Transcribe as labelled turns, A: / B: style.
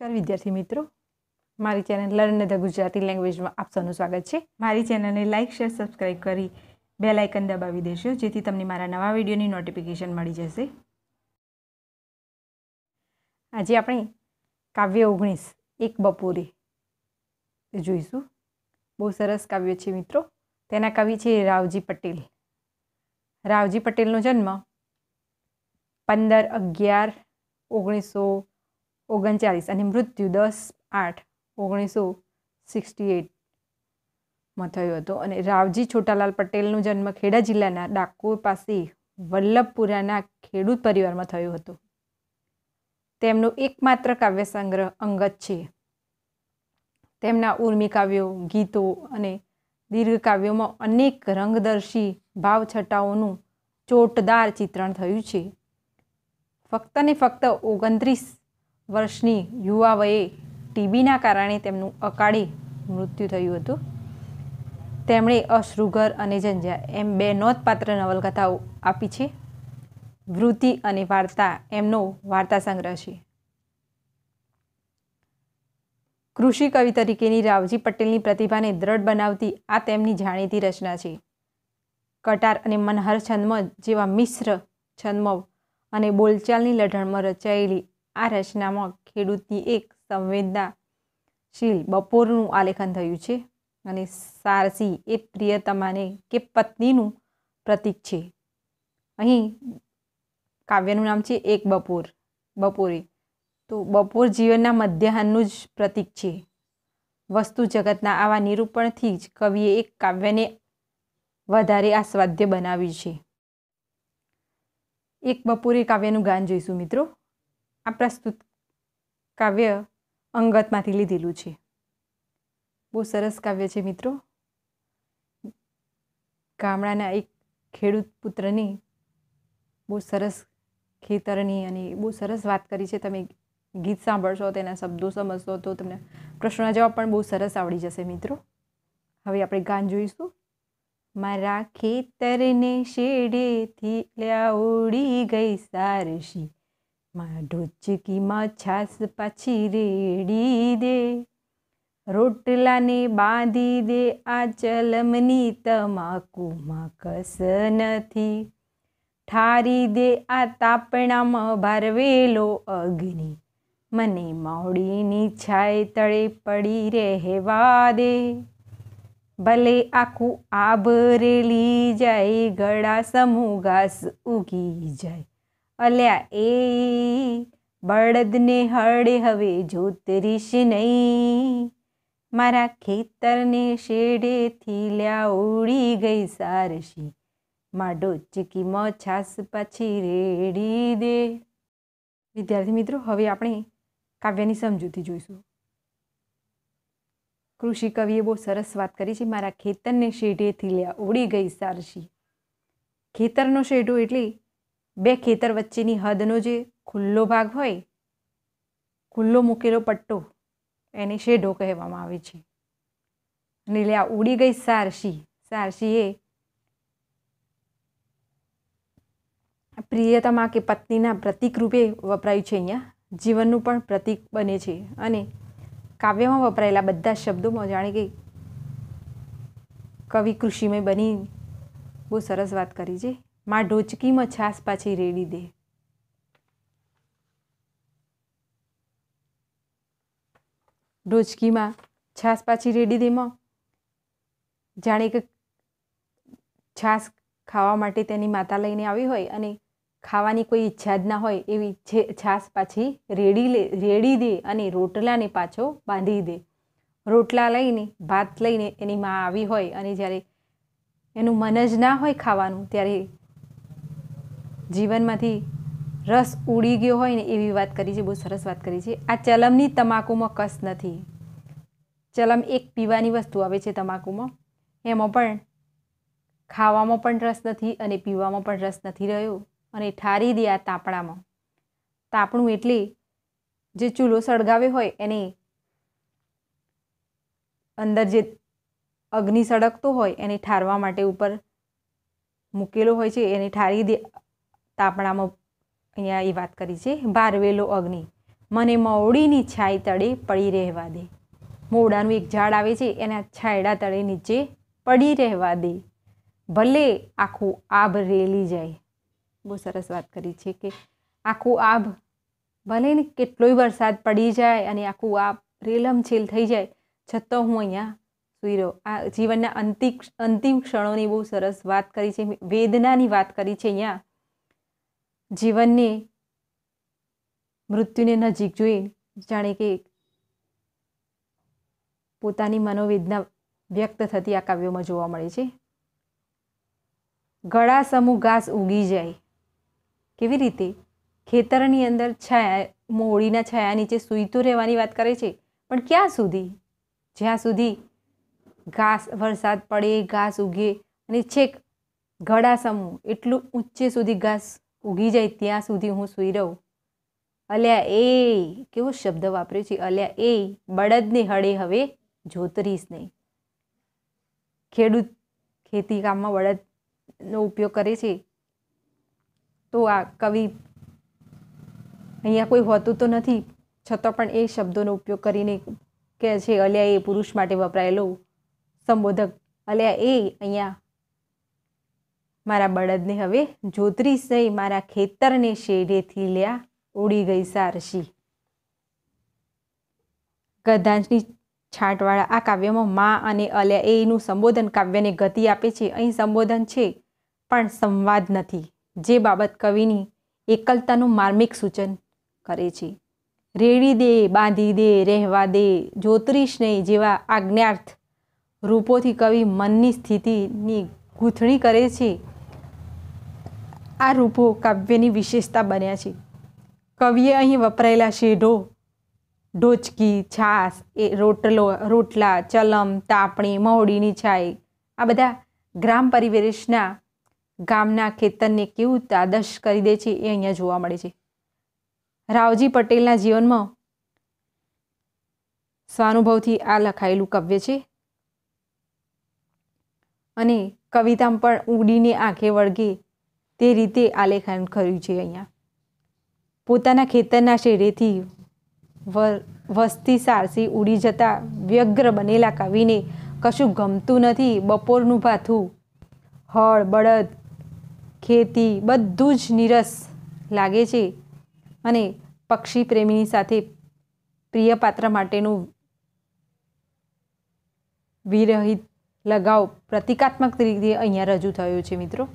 A: ચાલ વિદ્યાર્થી મિત્રો મારી ચેનલ લર્ન ધ ગુજરાતી લેંગ્વેજમાં આપ સૌનું સ્વાગત છે મારી ચેનલને લાઇક શેર સબસ્ક્રાઈબ કરી બે લાઇકન દબાવી દેશો જેથી તમને મારા નવા વિડીયોની નોટિફિકેશન મળી જશે આજે આપણે કાવ્ય ઓગણીસ એક બપોરે જોઈશું બહુ સરસ કાવ્ય છે મિત્રો તેના કવિ છે રાવજી પટેલ રાવજી પટેલનો જન્મ પંદર અગિયાર ઓગણીસો ઓગણચાલીસ અને મૃત્યુ દસ આઠ ઓગણીસો સિક્સટી એટમાં થયો હતો અને રાવજી છોટાલાલ પટેલનો જન્મ ખેડા જિલ્લાના ડાકોર પાસે વલ્લભપુરાના ખેડૂત પરિવારમાં થયો હતો તેમનો એકમાત્ર કાવ્ય સંગ્રહ અંગત છે તેમના ઉર્મી કાવ્યો ગીતો અને દીર્ઘ કાવ્યોમાં અનેક રંગદર્શી ભાવછટાઓનું ચોટદાર ચિત્રણ થયું છે ફક્ત ને ફક્ત ઓગણત્રીસ વર્ષની યુવા વયે ટીબીના કારણે તેમનું અકાળી મૃત્યુ થયું હતું તેમણે અશ્રુઘર અને ઝંઝા એમ બે નોંધપાત્ર નવલકથાઓ આપી છે વૃત્તિ અને વાર્તા એમનો વાર્તા સંગ્રહ છે કૃષિ કવિ તરીકેની રાવજી પટેલની પ્રતિભાને દ્રઢ બનાવતી આ તેમની જાણીતી રચના છે કટાર અને મનહર છંદમ જેવા મિશ્ર છંદમવ અને બોલચાલની લઢણમાં રચાયેલી આ રચનામાં ખેડૂતની એક સંવેદનાશીલ બપોરનું આલેખન થયું છે અને સારસી એ પ્રિયતમાને કે પત્નીનું પ્રતીક છે અહીં કાવ્યનું નામ છે એક બપોર બપોરે તો બપોર જીવનના મધ્યાહનનું જ પ્રતીક છે વસ્તુ જગતના આવા નિરૂપણથી જ કવિએ એક કાવ્યને વધારે આસ્વાદ્ય બનાવ્યું છે એક બપોરે કાવ્યનું ગાન જોઈશું મિત્રો આ પ્રસ્તુત કાવ્ય અંગતમાંથી લીધેલું છે બહુ સરસ કાવ્ય છે મિત્રો ગામડાના એક ખેડૂત પુત્રની બહુ સરસ ખેતરની અને બહુ સરસ વાત કરી છે તમે ગીત સાંભળશો તેના શબ્દો સમજશો તો તમને પ્રશ્નના જવાબ પણ બહુ સરસ આવડી જશે મિત્રો હવે આપણે ગાન જોઈશું મારા ખેતરને શેડેથી લાવડી ગઈ સારસી માં ઢોચકીમાં છાસ પાછી રેડી દે રોટલાને બાંધી દે આ ચલમની તમાકુમાં કસ નથી ઠારી દે આ તાપણામાં ભારવેલો અગ્નિ મને માવડીની છાય તળે પડી રહેવા દે ભલે આખું આભરેલી જાય ગળા સમૂહ ઘાસ ઉગી જાય અલ્યા એ બળદને હળે હવે જોતરીશ નહીં મારા ખેતરને શેડેથી લ્યા ઉડી ગઈ સારસી માં ડોચકીમાં છાસ પછી રેડી દે વિદ્યાર્થી મિત્રો હવે આપણે કાવ્યની સમજૂતી જોઈશું કૃષિ કવિએ બહુ સરસ વાત કરી છે મારા ખેતરને શેઢેથી લ્યા ઉડી ગઈ સારસી ખેતરનો શેઢો એટલે બે ખેતર વચ્ચેની હદનો જે ખુલ્લો ભાગ હોય ખુલ્લો મૂકેલો પટ્ટો એને શેઢો કહેવામાં આવે છે અને એટલે આ ઉડી ગઈ સારસી સારસીએ એ પ્રિયતમા કે પત્નીના પ્રતિક રૂપે વપરાયું છે અહીંયા જીવનનું પણ પ્રતીક બને છે અને કાવ્યમાં વપરાયેલા બધા શબ્દોમાં જાણે કે કવિ કૃષિમય બની બહુ સરસ વાત કરી છે માં ઢોચકીમાં છાસ પાછી રેડી દે ઢોચકીમાં છાસ પાછી રેડી દેમાં જાણે કે છાસ ખાવા માટે તેની માતા લઈને આવી હોય અને ખાવાની કોઈ ઈચ્છા જ ના હોય એવી છાસ પાછી રેડી લે રેડી દે અને રોટલાને પાછો બાંધી દે રોટલા લઈને ભાત લઈને એની માં આવી હોય અને જ્યારે એનું મન જ ના હોય ખાવાનું ત્યારે જીવનમાંથી રસ ઉડી ગયો હોય ને એવી વાત કરી છે બહુ સરસ વાત કરી છે આ ચલમની તમાકુમાં કસ નથી ચલમ એક પીવાની વસ્તુ આવે છે તમાકુમાં એમાં પણ ખાવામાં પણ રસ નથી અને પીવામાં પણ રસ નથી રહ્યો અને ઠારી દે આ તાપણામાં તાપણું એટલે જે ચૂલો સળગાવ્યો હોય એને અંદર જે અગ્નિ સળગતો હોય એને ઠારવા માટે ઉપર મૂકેલો હોય છે એને ઠારી દે તાપણામાં અહીંયા એ વાત કરી છે બારવેલો અગ્નિ મને મવડીની છાંય તળે પડી રહેવા દે મોડાનું એક ઝાડ આવે છે એના છાયડા તળે નીચે પડી રહેવા દે ભલે આખું આભ રેલી જાય બહુ સરસ વાત કરી છે કે આખું આભ ભલે ને કેટલોય વરસાદ પડી જાય અને આખું આબ રેલમછેલ થઈ જાય છતાં હું અહીંયા સુઈ રહ્યો આ જીવનના અંતિમ અંતિમ ક્ષણોની બહુ સરસ વાત કરી છે વેદનાની વાત કરી છે અહીંયા જીવનને મૃત્યુને નજીક જોઈ જાણે કે પોતાની મનોવેદના વ્યક્ત થતી આ કાવ્યોમાં જોવા મળે છે ગળા સમૂહ ઘાસ ઉગી જાય કેવી રીતે ખેતરની અંદર છાયા મોડીના છાયા નીચે સૂઈતો રહેવાની વાત કરે છે પણ ક્યાં સુધી જ્યાં સુધી ઘાસ વરસાદ પડે ઘાસ ઉગે અને છેક ગળા સમૂહ એટલું ઊંચે સુધી ઘાસ ઉગી જાય ત્યાં સુધી હું સૂઈ રહું અલ્યા એ કેવો શબ્દ વાપર્યો છે અલ્યા એ બળદને હળે હવે જોતરીશ નહીં ખેડૂત ખેતી કામમાં બળદનો ઉપયોગ કરે છે તો આ કવિ અહીંયા કોઈ હોતું તો નથી છતાં પણ એ શબ્દોનો ઉપયોગ કરીને કહે છે અલ્યા એ પુરુષ માટે વપરાયેલો સંબોધક અલ્યા એ અહીંયા મારા બળદને હવે જોતરી સહી મારા ખેતરને શેઢેથી લ્યા ઉડી ગઈ સારસી ગધાંજની છાંટવાળા આ કાવ્યમાં મા અને અલ્યા એનું સંબોધન કાવ્યને ગતિ આપે છે અહીં સંબોધન છે પણ સંવાદ નથી જે બાબત કવિની એકલતાનું માર્મિક સૂચન કરે છે રેડી દે બાંધી દે રહેવા દે જોતરીશ નહીં જેવા આજ્ઞાર્થ રૂપોથી કવિ મનની સ્થિતિની ગૂંથણી કરે છે આ રૂપો કાવ્યની વિશેષતા બન્યા છે કવિએ અહીં વપરાયેલા શેઢો ઢોચકી છાસ એ રોટલો રોટલા ચલમ તાપણી મહોડીની છાઈ આ બધા ગ્રામ પરિવેશના ગામના ખેતરને કેવું તાદશ કરી દે છે એ અહીંયા જોવા મળે છે રાવજી પટેલના જીવનમાં સ્વાનુભવથી આ લખાયેલું કવ્ય છે અને કવિતામાં પણ ઉડીને આંખે વળગે તે રીતે આલેખન કર્યું છે અહીંયા પોતાના ખેતરના શેરેથી વસ્તી સારસી ઉડી જતા વ્યગ્ર બનેલા કવિને કશું ગમતું નથી બપોરનું ભાથું હળ બળદ ખેતી બધું જ નિરસ લાગે છે અને પક્ષી પ્રેમીની સાથે પ્રિય પાત્ર માટેનું વિરહિત લગાવ પ્રતિકાત્મક રીતે અહીંયા રજૂ થયું છે મિત્રો